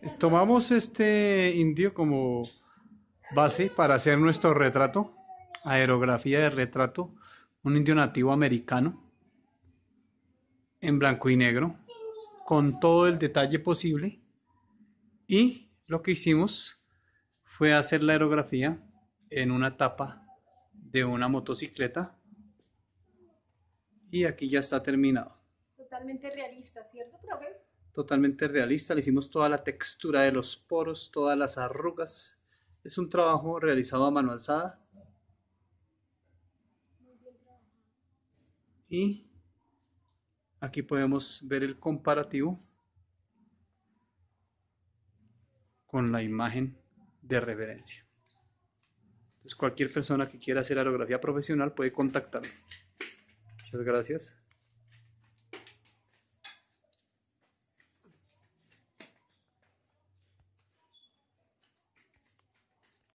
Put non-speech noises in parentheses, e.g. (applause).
(laughs) Tomamos este indio como base para hacer nuestro retrato, aerografía de retrato, un indio nativo americano, en blanco y negro, con todo el detalle posible. Y lo que hicimos fue hacer la aerografía en una tapa de una motocicleta. Y aquí ya está terminado. Totalmente realista, ¿cierto, profe? totalmente realista, le hicimos toda la textura de los poros, todas las arrugas. Es un trabajo realizado a mano alzada. Y aquí podemos ver el comparativo con la imagen de referencia. Entonces cualquier persona que quiera hacer aerografía profesional puede contactarme. Muchas gracias.